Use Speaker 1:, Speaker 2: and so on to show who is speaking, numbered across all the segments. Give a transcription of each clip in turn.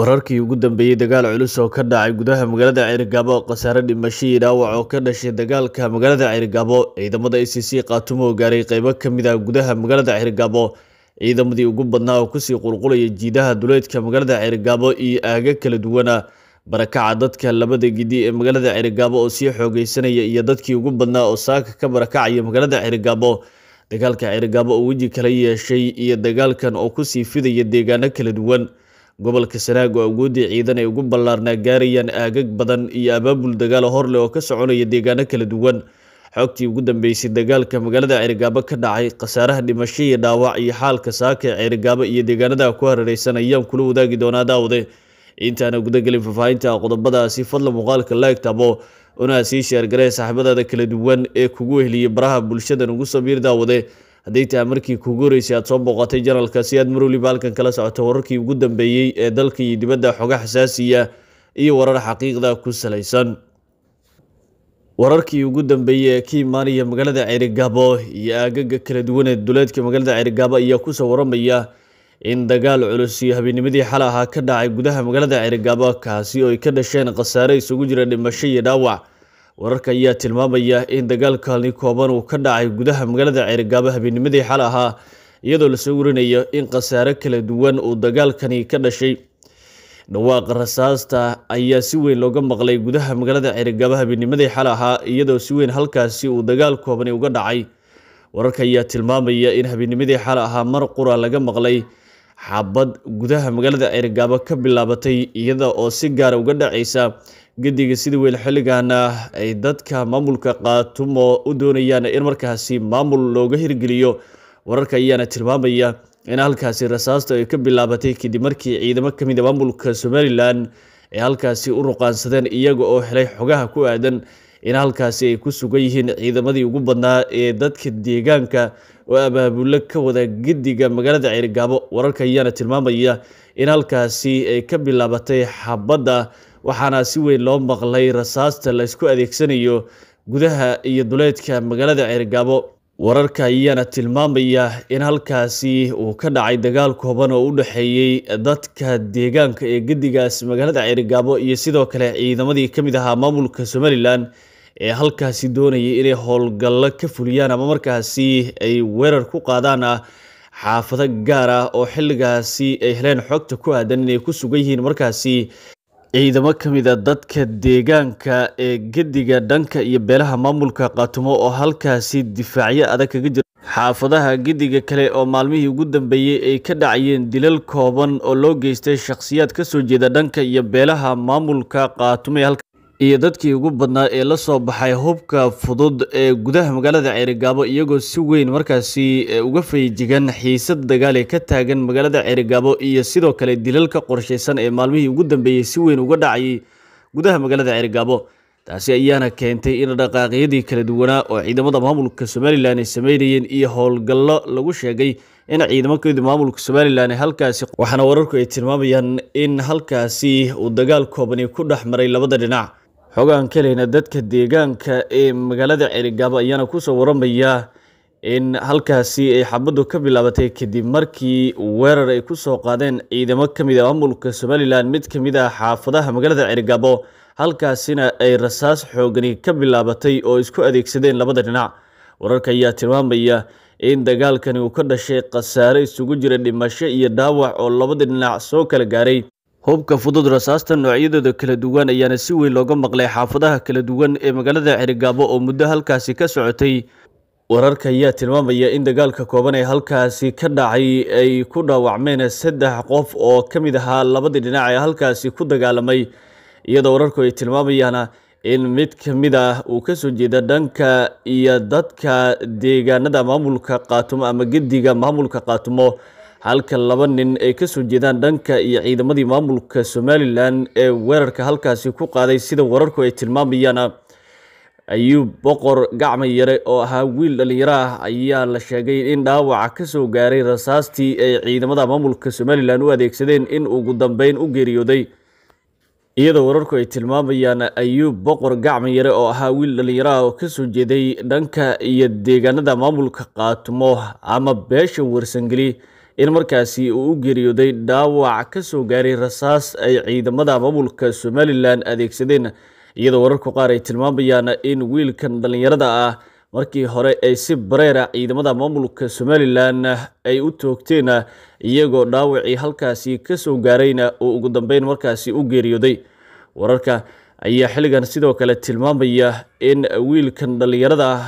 Speaker 1: wararkii ugu dambeeyey dagaal culus oo ka dhacay gudaha magaalada ceyrigaabo khasaare dhimasho iyo dhaawac oo ka dhashay dagaalka magaalada ceyrigaabo ciidamada a c c kaatumo oo gaaray qeybo ka mid ah gudaha magaalada ceyrigaabo ciidamadii ugu badnaa oo kusii qulqulaya jiidaha duleedka magaalada ceyrigaabo iyo aaga kala duwana barakaca dadka labada gidi ee magaalada ceyrigaabo oo sii xoogeysanaya iyo dadkii ugu badnaa oo saaka ka barakacaya magaalada ceyrigaabo dagaalka ceyrigaabo oo weji kala yeeshay iyo dagaalkan oo kusii fidaya deegaano kala duwan gobolka sanaago awoodii ciidan ay ugu ballaarnaa gaarayaan aagag badan iyo abaabul dagaala horleh oo ka soconaya deegaano kala duwan xoogtii ugu dambeysay dagaalka magaalada ceerigaabo ka dhacay khasaaraha dhimasho iyo dhaawac iyo xaalka saaka ee ceerigaabo iyo deegaanada ku hareereysan ayaan kula wadaagi doonaa daawade intaana gudagelin faahfaahinta qodobadaasi fadla muuqaalka laegtabo unaa sii sheergaree saaxiibadaada kala duwan ee kugu heliyay baraha bulshada nugu sabiir daawade hadday tahay markii kuugu horeysay aad soo booqatay janalka si aad marwaliba halkan kala socoto wararkii ugu dambeeyey ee dalka iyo dibadda xoga xasaasiya iyo warar xaqiiqda ku salaysan wararkii ugu dambeeyey ee ka imaanaya magaalada cerigabo iyo aagaga kala duwanee duleedka magaalada cerigabo ayaa kusoo waramaya in dagaal culus iyo habeenimadii xal ahaa ka dhacay gudaha magaalada cerigabo kaasi oo ka dhasheen khasaare isugu jira dhimasho iyo dhaawac wararka ayaa tilmaamaya in dagaalkani kooban uu ka dhacay gudaha magaalada ceergaaba habeennimadii xal ahaa iyadoo lasoo warinayo in khasaare kala duwan uu dagaalkani ka dhashay dhawaaqa rasaasta ayaa si weyn looga maqlay gudaha magaalada ceergaaba habeennimadii xal ahaa iyadoo si weyn halkaasi uu dagaal koobani uga dhacay wararka ayaa tilmaamaya in habeennimadii xal ahaa mar qura laga maqlay xaabad gudaha magaalada cergaabo ka bilaabatay iyada oo si gaara ah uga dhacaysa gediga sida weyl xilligaana ay dadka maamulka qaatumo u doonayaan in markaasi maamul looga hirgeliyo wararka ayaana tilmaamaya in halkaasi rasaasta ay ka bilaabatay kadib markii ciidamo ka mid a ah maamulka somalilan ay halkaasi u ruqaansadeen iyaga oo helay xogaha ku aadan in halkaasi ay ku sugan yihiin ciidamadii ugu badnaa ee dadka deegaanka oo abaabule ka wada gediga magaalada ceerigaabo wararka ayaana tilmaamaya in halkaasi ay ka bilaabatay xabadda waxaana si weyn loo maqlay rasaasta laysku adeegsanayo gudaha iyo duleedka magaalada ceerigaabo wararka ayaana tilmaamaya in halkaasi uu ka dhacay dagaal kooban oo u dhexeeyey dadka deegaanka ee gedigaas magaalada ceerigaabo iyo sidoo kale ciidamadii ka mid ahaa maamulka somalilan ee halkaasi doonayay inay howlgallo ka fuliyaan ama markaasi ay weerar ku qaadaan ah, xaafado gaar ah oo xilligaasi ay heleen xogta ku aadan inay ku sugan yihiin markaasi ciidamo ka mid a ah dadka deegaanka ee gediga dhanka iyo beelaha maamulka qaatumo oo halkaasi difaacyo adag kaga jira xaafadaha gediga kale oo maalmihii ugu dambeeyey ay ka dhacayeen dilal kooban oo loo geystay shakhsiyaad ka soo jeeda dhanka iyo beelaha maamulka qaatumo ee halka iyo dadkii ugu badnaa ee la soo baxay hubka fudud ee gudaha magaalada ceerigaabo iyagoo si weyn markaasi e, uga fayijigan xiisad dagaal ee ka taagan magaalada ceerigaabo iyo sidoo kale dilalka qorshaysan ee maalmihii ugu dambeeyey si weyn uga dhacayay gudaha magaalada ceerigaabo taasi ayaana keentay in dhaqaaqyadii kala duwanaa oo ciidamada maamulka somalilan ay sameynayeen iyo howlgallo lagu sheegay in ciidamo ciidamakooda maamulka somalilan halkaasi waxaana wararku ay tilmaamayaan in halkaasi uu dagaal koobani ku dhex maray labada dhinac xogaan kalayna dadka deegaanka ee magaalada celigabo ayaana ku soo waramaya in halkaasi ay xabaddu ka bilaabatay kadib markii weerar ay ku soo qaadeen ciidamo ka mid a ah maamulka somalilan mid ka mid ah xaafadaha magaalada cerigabo halkaasina ay rasaas xoogani ka bilaabatay oo isku adeegsadeen labada dhinac wararka ayaa tilmaamaya in dagaalkani uu ka dhashay khasaare isugu jira dhimasho iyo dhaawac oo labada dhinac soo kala gaaray hubka fudud rasaasta noocyadooda kala duwan ayaana si weyn looga maqlay xaafadaha kala duwan ee magaalada cirigaabo oo muddo halkaasi ka socotay wararka ayaa tilmaamaya in dagaalka kooban ee halkaasi ka dhacay ay ku dhaawacmeen saddex qof oo ka mid ahaa labadii dhinac ee halkaasi ku dagaalamay iyadoo wararku ay tilmaamayaan in mid ka mid ah uu ka soo jeeda dhanka iyo dadka deegaanada maamulka qaatumo ama gediga maamulka qaatumo halka laba nin ay kasoo jeedaan dhanka iyo ciidamadii maamulka somalilan ee weerarka halkaasi ku qaaday sida wararku ay tilmaamayaana ayuub boqor gacma yare oo ahaa wiil dhallinyaro ayaa la sheegay in dhaawaca kasoo gaaray rasaastii ay ciidamada maamulka somalilan u adeegsadeen in ugu dambeyn u geeriyooday iyadoo wararku ay tilmaamayaan ayuub boqor gacma yare oo ahaa wiil dhallinyaro oo kasoo jeeday dhanka iyo deegaanada maamulka qaatumo ama beesha warsangeli in markaasi uu u geeriyooday dhaawac ka soo gaaray rasaas ay ciidamada maamulka somalilan adeegsadeen iyadoo wararku qaar ay tilmaamayaan in wiilkan dhallinyarada ah markii hore ay si bareera ah ciidamada maamulka somalilan ay u toogteen iyagoo dhaawacii halkaasi ka soo gaarayna oo ugu dambeyn markaasi u geeriyooday wararka ayaa xilligan sidoo kale tilmaamaya in wiilkan dhallinyarada ah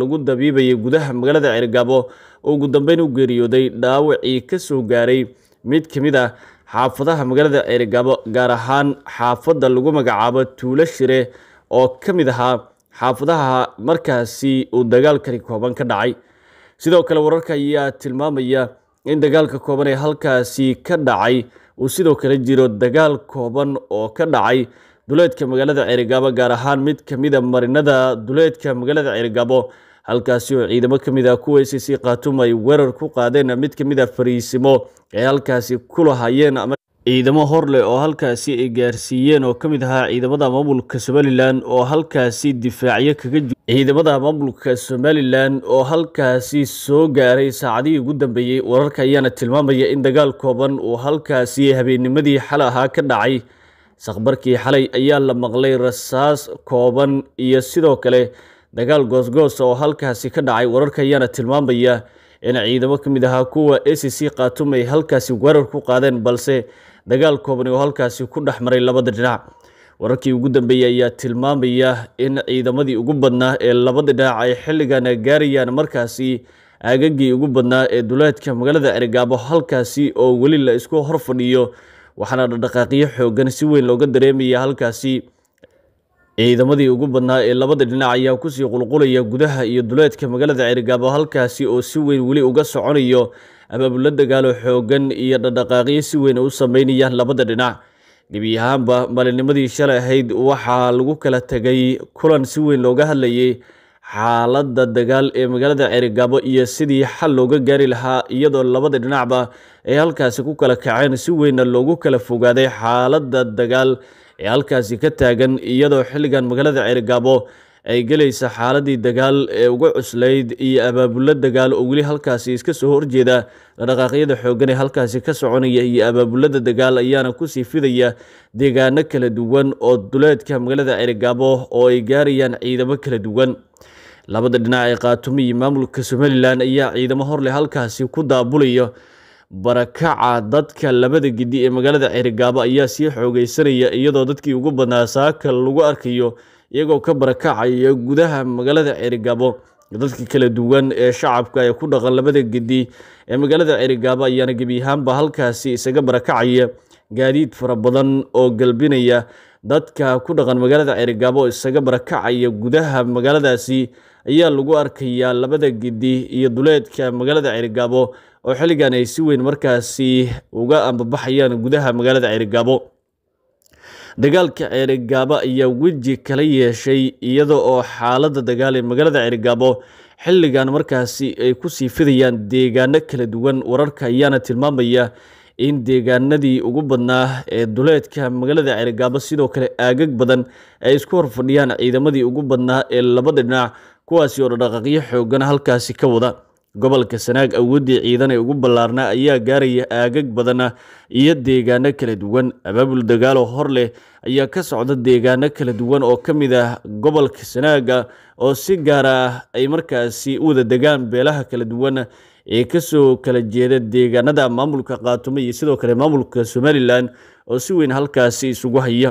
Speaker 1: lagu dabiibaya gudaha magaalada cergaabo oo ugu dambeyn u geeriyooday dhaawacii kasoo gaaray mid ka mid ah xaafadaha magaalada ceeligabo gaar ahaan xaafadda lagu magacaabo tuulo shire oo ka mid ahaa xaafadaha markaasi uu dagaalkani kooban ka dhacay sidoo kale wararka ayaa tilmaamaya in dagaalka kooban ee halkaasi ka dhacay uu sidoo kale jiro dagaal kooban oo ka dhacay duleedka magaalada ceeligabo gaar ahaan mid ka mid a ah marinada duleedka magaalada ceeligabo halkaasi oo ciidamo ka mid ah kuwa sc khatum ay weerar ku qaadeen mid ka mid a ah fariisimo ay halkaasi ku lahayeen ama ciidamo hor leh oo halkaasi ay gaarsiiyeen oo ka mid ahaa ciidamada maamulka somalilan oo halkaasi difaacyo kaga jir ciidamada maamulka somalilan oo halkaasi soo gaaray saacadihii ugu dambeeyey wararka ayaana tilmaamaya in dagaal kooban uu halkaasi habeennimadii xal ahaa ka dhacay saqbarkii xalay ayaa la maqlay rasaas kooban iyo sidoo kale dagaal goosgoos oo halkaasi ka dhacay wararka ayaana tilmaamaya in ciidamo ka mid ahaa kuwa a c c khaatuum ay halkaasi weerar ku qaadeen balse dagaal koobani oo halkaasi ku dhex maray labada dhinac wararkii ugu dambeeyey ayaa tilmaamaya in ciidamadii ugu badnaa ee labada dhinac ay xilligana gaarayaan markaasi aagagii ugu badnaa ee duleedka magaalada erigaabo halkaasi oo weli la isku hor fadhiyo waxaana dhaqdhaqaaqyo xoogan si weyn looga dareemaya halkaasi ciidamadii ugu badnaa ee labada dhinac ayaa kusii qulqulaya gudaha iyo duleedka magaalada ceerigaabo halkaasi oo si weyn weli uga soconayo abaabullo dagaalo xoogan iyo dhadhaqaaqyo si weyn u sameynayaan labada dhinac ahaanba maalinimadii shalay ahayd waxaa lagu kala tegay kulan si weyn looga hadlayay xaaladda dagaal ee magaalada ceerigaabo iyo sidii xal looga gaari lahaa iyadoo labada dhinacba ay halkaasi ku kala kaceen si weynna loogu kala fogaaday xaaladda dagaal ee halkaasi ka taagan iyadoo xilligan magaalada ceerigaabo ay gelaysa xaaladii dagaal ee uga cuslayd iyo abaabulo dagaal oo weli halkaasi iska soo horjeeda dhaqaaqyada xooggan ee halkaasi ka soconaya iyo abaabulada dagaal ayaana kusii fidaya deegaano kala duwan oo duleedka magaalada ceerigaabo oo ay gaarayaan ciidamo kala duwan labada dhinac ee qaatumi iyo maamulka somalilan ayaa ciidamo hor leh halkaasi ku daabulaya barakaca dadka labada giddi ee magaalada ceerigaabo ayaa sii xoogeysanaya iyadoo dadkii ugu badnaa saaka lagu arkayo iyagoo ka barakacaya gudaha magaalada ceerigaabo dadka kala duwan ee shacabka ee ku dhaqan labada giddi ee magaalada ceerigaabo ayaana gebi ahaanba halkaasi isaga barakacaya gaadiid fara badan oo galbinaya dadka ku dhaqan magaalada ceerigaabo oo isaga barakacaya gudaha magaaladaasi ayaa lagu arkayaa labada giddi iyo duleedka magaalada ceerigaabo oo xilligan ay si weyn markaasi uga ambabaxayaan gudaha magaalada ceerigaabo dagaalka ceerigaabo ayaa weji kala yeeshay iyada oo xaalada dagaal ee magaalada ceerigaabo xilligan markaasi ay kusii fidayaan deegaano kala duwan wararka ayaana tilmaamaya in deegaanadii ugu badnaa ee duleedka magaalada ceerigaabo sidoo kale aagag badan ay isku horfadhiyaan ciidamadii ugu badnaa ee labada dhinac kuwaasi oo dhadhaqaqyo xoogan halkaasi ka wada gobolka sanaag awooddii ciidan ee ugu ballaarnaa ayaa gaaraya aagag badana iyo deegaano kala duwan abaabul dagaaloo hor leh ayaa ka socda deegaano kala duwan oo ka mid ah gobolka sanaaga oo si gaara ah ay markaasi u wada degaan beelaha kala duwan ee kasoo kala jeeda deegaanada maamulka qaatumo iyo sidoo kale maamulka somalilan oo si weyn halkaasi isugu haya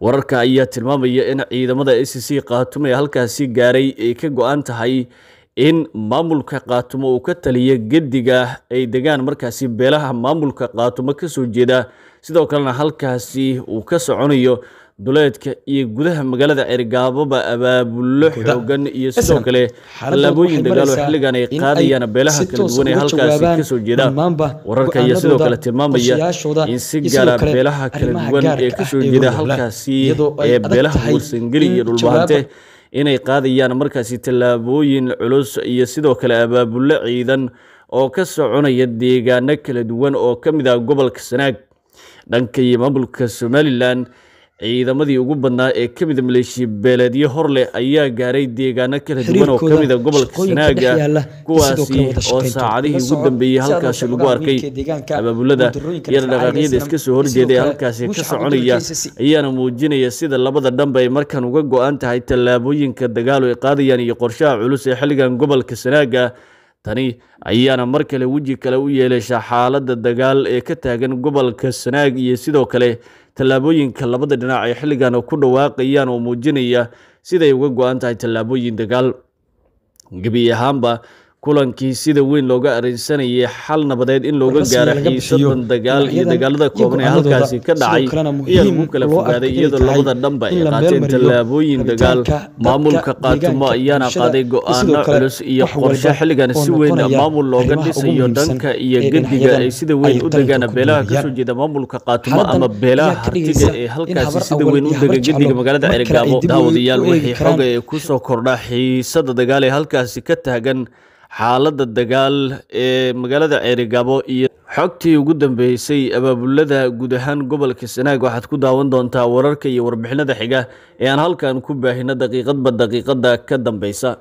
Speaker 1: wararka ayaa tilmaamaya in ciidamada a c c qaatumo ee halkaasi gaaray ay ka go-an tahay in maamulka qaatumo uu ka taliya gediga ay degaan markaasi beelaha maamulka qaatumo kasoo jeeda sidoo kalena halkaasi uu ka soconayo duleedka iyo gudaha magaalada cergaababa abaabulo xoogan iyo sidoo kale tallaabooyin dagaalo xilligan ay qaadayaan beelaha kala duwan ee halkaasi kasoo jeeda wararka ayaa sidoo kale tilmaamaya in si gaala ah beelaha kala duwan ee kasoo ah jeeda halkaasi ee beelaha warsangeli iyo dhulbahante inay qaadayaan markaasi tallaabooyin culus iyo sidoo kale abaabulo ciidan oo ka soconaya deegaano kala duwan oo ka mid ah gobolka sanaag dhankai maamulka somalilan ciidamadii ugu badnaa ee ka mida maleeshiya beeleedyo hor ayaa gaaray deegaano kala duwan oo ka a gobolka sanaaga kuwaasi oo saacadihii ugu dambeeyey halkaasi lagu arkay abaabulada iyo dhaqaaqyada iska soo horjeeda ee halkaasi ka soconaya ayaana muujinaya sida labada dhanba ay markan uga go-an tahay tallaabooyinka dagaalo ay qaadayaan iyo qorshaha culus ee xilligan gobolka sanaaga tani ayaana mar kale weji kale u yeelasha xaaladda dagaal ee ka taagan gobolka sanaag iyo sidoo kale tallaabooyinka labada dhinac ay xilligan ku dhawaaqayaan oo muujinaya siday uga go-an tahay tallaabooyin dagaal gebi ahaanba kulankii sida weyn looga arinsanayay xal nabadeed in looga gaaro xiisadan dagaal iyo dagaalada kooban ee halkaasi ka dhacay ayaa lagu kala fogaaday iyadoo labada dhanba ay qaateen tallaabooyin dagaal maamulka qaatumo ayaana qaaday go-aano culus iyo qorshe xilligan si weyn maamul looga dhisayo dhanka iyo gediga ay sida weyn u degaan beelaha kasoo jeeda maamulka qaatumo ama beelaha hartiga ee halkaasi sida weyn u dega gediga magaalada cergaabo daawadayaal wixii xoga ee kusoo kordha xiisada dagaal ee halkaasi ka taagan xaaladda dagaal ee magaalada ceerigabo iyo xogtii ugu dambeysay abaabulada guud ahaan gobolka sanaag waxaad ku daawan doontaa wararka iyo warbixinada xiga ee aan halkan ku baahino daqiiqadba daqiiqada ka dambeysa